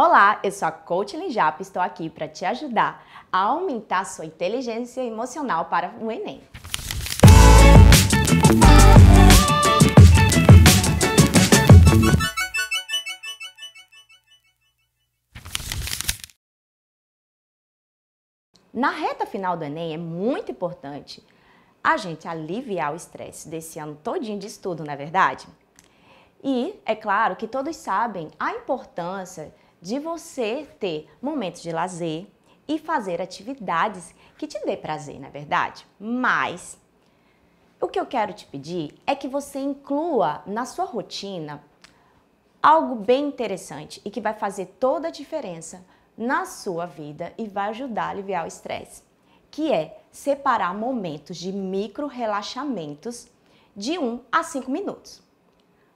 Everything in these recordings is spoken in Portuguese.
Olá, eu sou a Coach Linjap e estou aqui para te ajudar a aumentar sua inteligência emocional para o Enem. Na reta final do Enem é muito importante a gente aliviar o estresse desse ano todinho de estudo, não é verdade? E é claro que todos sabem a importância de você ter momentos de lazer e fazer atividades que te dê prazer, na é verdade. Mas o que eu quero te pedir é que você inclua na sua rotina algo bem interessante e que vai fazer toda a diferença na sua vida e vai ajudar a aliviar o estresse, que é separar momentos de micro relaxamentos de 1 a 5 minutos.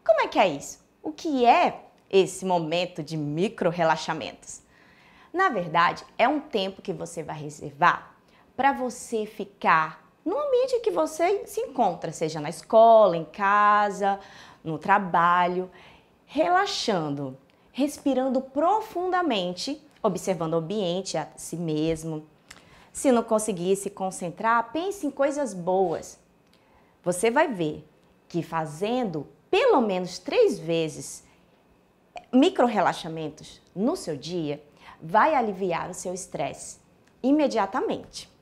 Como é que é isso? O que é esse momento de micro relaxamentos. Na verdade, é um tempo que você vai reservar para você ficar no ambiente que você se encontra, seja na escola, em casa, no trabalho, relaxando, respirando profundamente, observando o ambiente, a si mesmo. Se não conseguir se concentrar, pense em coisas boas. Você vai ver que fazendo pelo menos três vezes micro relaxamentos no seu dia vai aliviar o seu estresse imediatamente.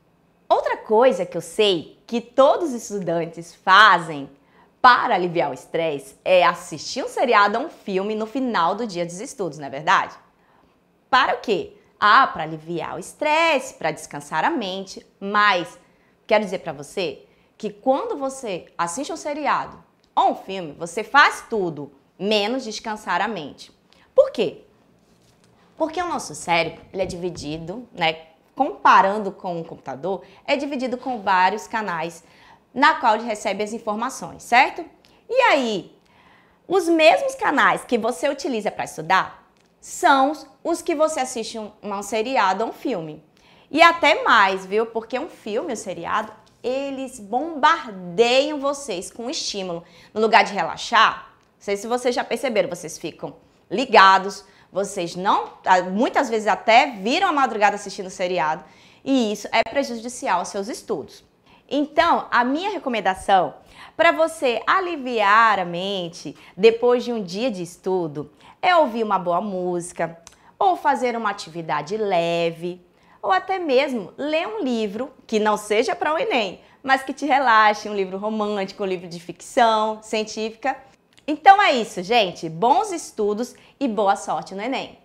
Outra coisa que eu sei que todos os estudantes fazem para aliviar o estresse é assistir um seriado ou um filme no final do dia dos estudos, não é verdade? Para o quê? Ah, para aliviar o estresse, para descansar a mente, mas quero dizer para você que quando você assiste um seriado ou um filme, você faz tudo menos descansar a mente. Por quê? Porque o nosso cérebro ele é dividido, né? Comparando com o computador, é dividido com vários canais na qual ele recebe as informações, certo? E aí, os mesmos canais que você utiliza para estudar são os que você assiste um, um seriado ou um filme. E até mais, viu? Porque um filme, um seriado, eles bombardeiam vocês com estímulo. No lugar de relaxar, não sei se vocês já perceberam, vocês ficam ligados, vocês não, ah, muitas vezes até viram a madrugada assistindo seriado, e isso é prejudicial aos seus estudos. Então, a minha recomendação para você aliviar a mente depois de um dia de estudo é ouvir uma boa música, ou fazer uma atividade leve, ou até mesmo ler um livro que não seja para o Enem, mas que te relaxe, um livro romântico, um livro de ficção científica então é isso, gente. Bons estudos e boa sorte no Enem!